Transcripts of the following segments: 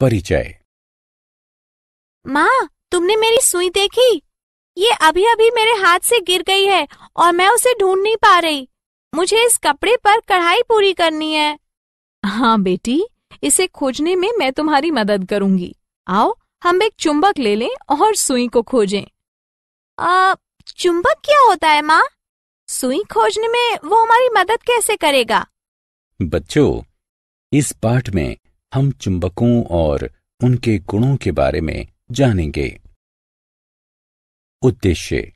परिचय माँ तुमने मेरी सुई देखी ये अभी अभी मेरे हाथ से गिर गई है और मैं उसे ढूंढ नहीं पा रही मुझे इस कपड़े पर कढ़ाई पूरी करनी है हाँ बेटी इसे खोजने में मैं तुम्हारी मदद करूंगी आओ हम एक चुंबक ले लें और सुई को खोजें आ, चुंबक क्या होता है माँ सुई खोजने में वो हमारी मदद कैसे करेगा बच्चों इस पाठ में हम चुंबकों और उनके गुणों के बारे में जानेंगे उद्देश्य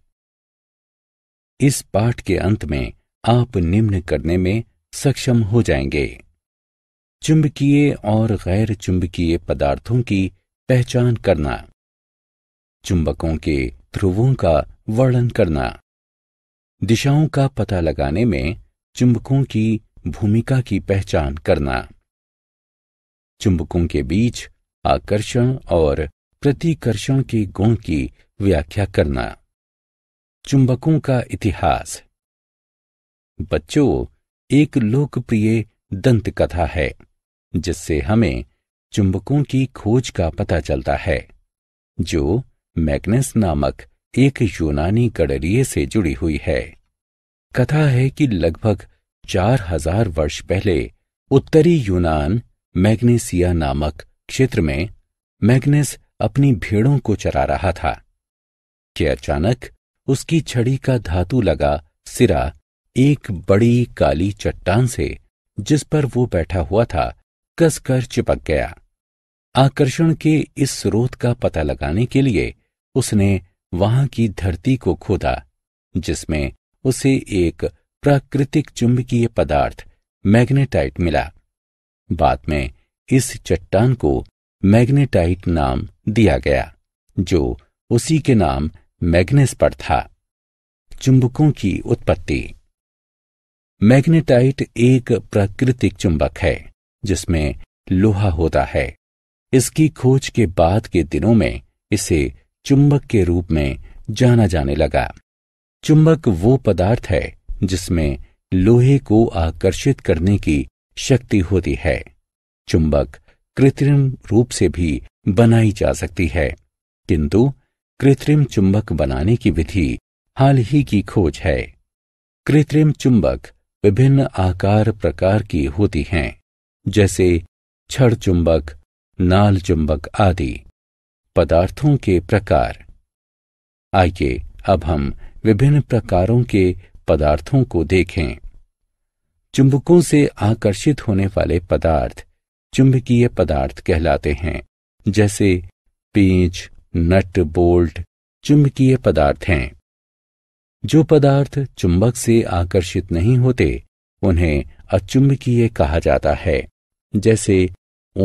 इस पाठ के अंत में आप निम्न करने में सक्षम हो जाएंगे चुंबकीय और गैर चुंबकीय पदार्थों की पहचान करना चुंबकों के ध्रुवों का वर्णन करना दिशाओं का पता लगाने में चुंबकों की भूमिका की पहचान करना चुंबकों के बीच आकर्षण और प्रतिकर्षण के गुण की व्याख्या करना चुंबकों का इतिहास बच्चों एक लोकप्रिय दंत कथा है जिससे हमें चुंबकों की खोज का पता चलता है जो मैग्नेस नामक एक यूनानी गडरिये से जुड़ी हुई है कथा है कि लगभग चार हजार वर्ष पहले उत्तरी यूनान मैग्नेसिया नामक क्षेत्र में मैग्नेस अपनी भेड़ों को चरा रहा था कि अचानक उसकी छड़ी का धातु लगा सिरा एक बड़ी काली चट्टान से जिस पर वो बैठा हुआ था कसकर चिपक गया आकर्षण के इस स्रोत का पता लगाने के लिए उसने वहां की धरती को खोदा जिसमें उसे एक प्राकृतिक चुंबकीय पदार्थ मैग्नेटाइट मिला बाद में इस चट्टान को मैग्नेटाइट नाम दिया गया जो उसी के नाम मैग्नेस पर था चुंबकों की उत्पत्ति मैग्नेटाइट एक प्राकृतिक चुंबक है जिसमें लोहा होता है इसकी खोज के बाद के दिनों में इसे चुंबक के रूप में जाना जाने लगा चुंबक वो पदार्थ है जिसमें लोहे को आकर्षित करने की शक्ति होती है चुंबक कृत्रिम रूप से भी बनाई जा सकती है किंतु कृत्रिम चुंबक बनाने की विधि हाल ही की खोज है कृत्रिम चुंबक विभिन्न आकार प्रकार की होती हैं जैसे छड़ चुंबक नाल चुंबक आदि पदार्थों के प्रकार आइए अब हम विभिन्न प्रकारों के पदार्थों को देखें चुंबकों से आकर्षित होने वाले पदार्थ चुंबकीय पदार्थ कहलाते हैं जैसे पेंच नट बोल्ट चुंबकीय पदार्थ हैं जो पदार्थ चुंबक से आकर्षित नहीं होते उन्हें अचुंबकीय कहा जाता है जैसे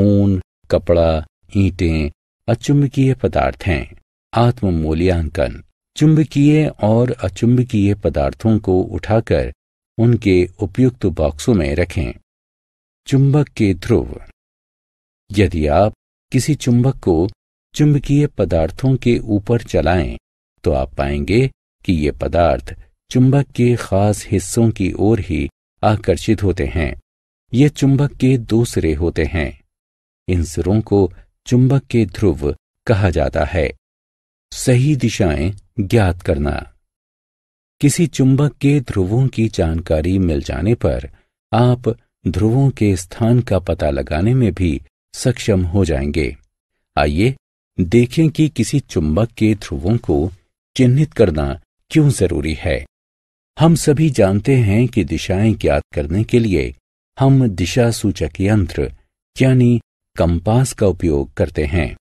ऊन कपड़ा ईंटें अचुंबकीय पदार्थ हैं आत्म मूल्यांकन चुंबकीय और अचुंबकीय पदार्थों को उठाकर उनके उपयुक्त बॉक्सों में रखें चुंबक के ध्रुव यदि आप किसी चुंबक को चुंबकीय पदार्थों के ऊपर चलाएं तो आप पाएंगे कि ये पदार्थ चुंबक के खास हिस्सों की ओर ही आकर्षित होते हैं ये चुंबक के दो सिरे होते हैं इन सिरों को चुंबक के ध्रुव कहा जाता है सही दिशाएं ज्ञात करना किसी चुंबक के ध्रुवों की जानकारी मिल जाने पर आप ध्रुवों के स्थान का पता लगाने में भी सक्षम हो जाएंगे आइए देखें कि किसी चुंबक के ध्रुवों को चिन्हित करना क्यों जरूरी है हम सभी जानते हैं कि दिशाएं ज्ञात करने के लिए हम दिशा सूचक यंत्र यानी कंपास का उपयोग करते हैं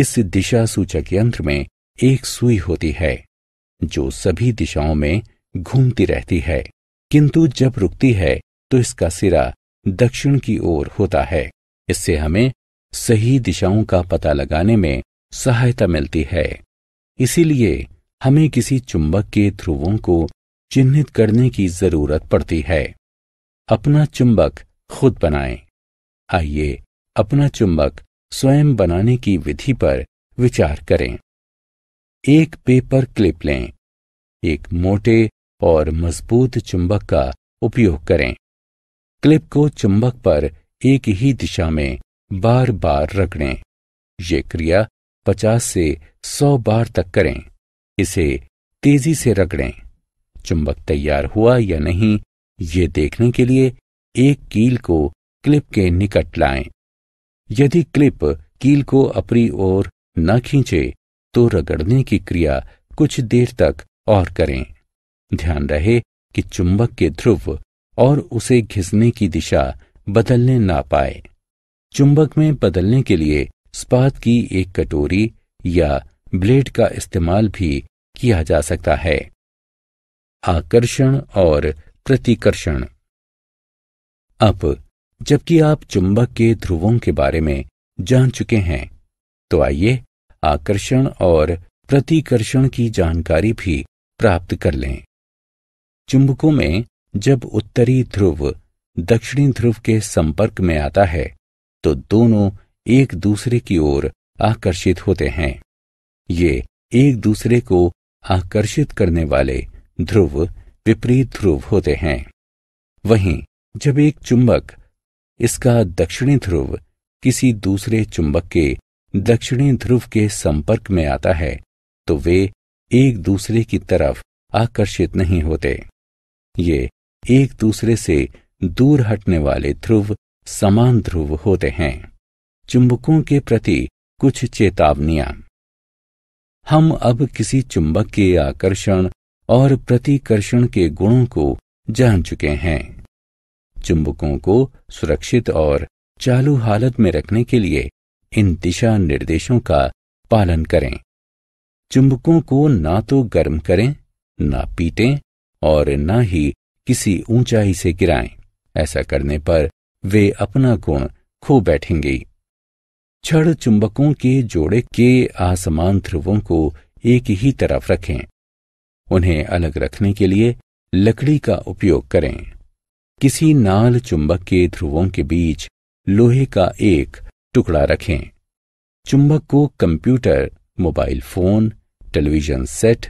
इस दिशा सूचक यंत्र में एक सुई होती है जो सभी दिशाओं में घूमती रहती है किंतु जब रुकती है तो इसका सिरा दक्षिण की ओर होता है इससे हमें सही दिशाओं का पता लगाने में सहायता मिलती है इसीलिए हमें किसी चुंबक के ध्रुवों को चिन्हित करने की जरूरत पड़ती है अपना चुंबक खुद बनाएं। आइए अपना चुंबक स्वयं बनाने की विधि पर विचार करें एक पेपर क्लिप लें एक मोटे और मजबूत चुंबक का उपयोग करें क्लिप को चुंबक पर एक ही दिशा में बार बार रगड़ें ये क्रिया पचास से सौ बार तक करें इसे तेजी से रगड़ें चुंबक तैयार हुआ या नहीं ये देखने के लिए एक कील को क्लिप के निकट लाएं। यदि क्लिप कील को अपनी ओर न खींचे तो रगड़ने की क्रिया कुछ देर तक और करें ध्यान रहे कि चुंबक के ध्रुव और उसे घिसने की दिशा बदलने ना पाए चुंबक में बदलने के लिए स्पात की एक कटोरी या ब्लेड का इस्तेमाल भी किया जा सकता है आकर्षण और प्रतिकर्षण अब जबकि आप चुंबक के ध्रुवों के बारे में जान चुके हैं तो आइए आकर्षण और प्रतिकर्षण की जानकारी भी प्राप्त कर लें चुंबकों में जब उत्तरी ध्रुव दक्षिणी ध्रुव के संपर्क में आता है तो दोनों एक दूसरे की ओर आकर्षित होते हैं ये एक दूसरे को आकर्षित करने वाले ध्रुव विपरीत ध्रुव होते हैं वहीं जब एक चुंबक इसका दक्षिणी ध्रुव किसी दूसरे चुंबक के दक्षिणी ध्रुव के संपर्क में आता है तो वे एक दूसरे की तरफ आकर्षित नहीं होते ये एक दूसरे से दूर हटने वाले ध्रुव समान ध्रुव होते हैं चुंबकों के प्रति कुछ चेतावनियां हम अब किसी चुंबक के आकर्षण और प्रतिकर्षण के गुणों को जान चुके हैं चुंबकों को सुरक्षित और चालू हालत में रखने के लिए इन दिशा निर्देशों का पालन करें चुंबकों को ना तो गर्म करें ना पीटें और ना ही किसी ऊंचाई से गिराएं ऐसा करने पर वे अपना गुण खो बैठेंगे छड़ चुंबकों के जोड़े के आसमान ध्रुवों को एक ही तरफ रखें उन्हें अलग रखने के लिए लकड़ी का उपयोग करें किसी नाल चुंबक के ध्रुवों के बीच लोहे का एक टुकड़ा रखें चुंबक को computer mobile phone television set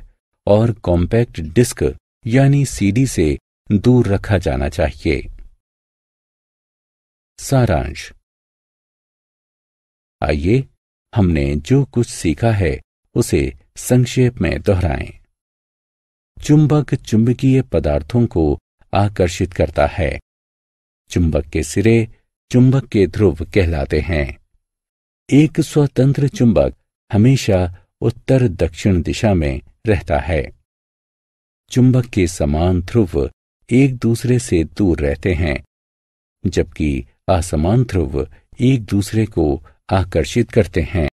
और कॉम्पैक्ट डिस्क यानी सीडी से दूर रखा जाना चाहिए सारांश आइए हमने जो कुछ सीखा है उसे संक्षेप में दोहराएं। चुंबक चुंबकीय पदार्थों को आकर्षित करता है चुंबक के सिरे चुंबक के ध्रुव कहलाते हैं एक स्वतंत्र चुंबक हमेशा उत्तर दक्षिण दिशा में रहता है चुंबक के समान ध्रुव एक दूसरे से दूर रहते हैं जबकि असमान ध्रुव एक दूसरे को आकर्षित करते हैं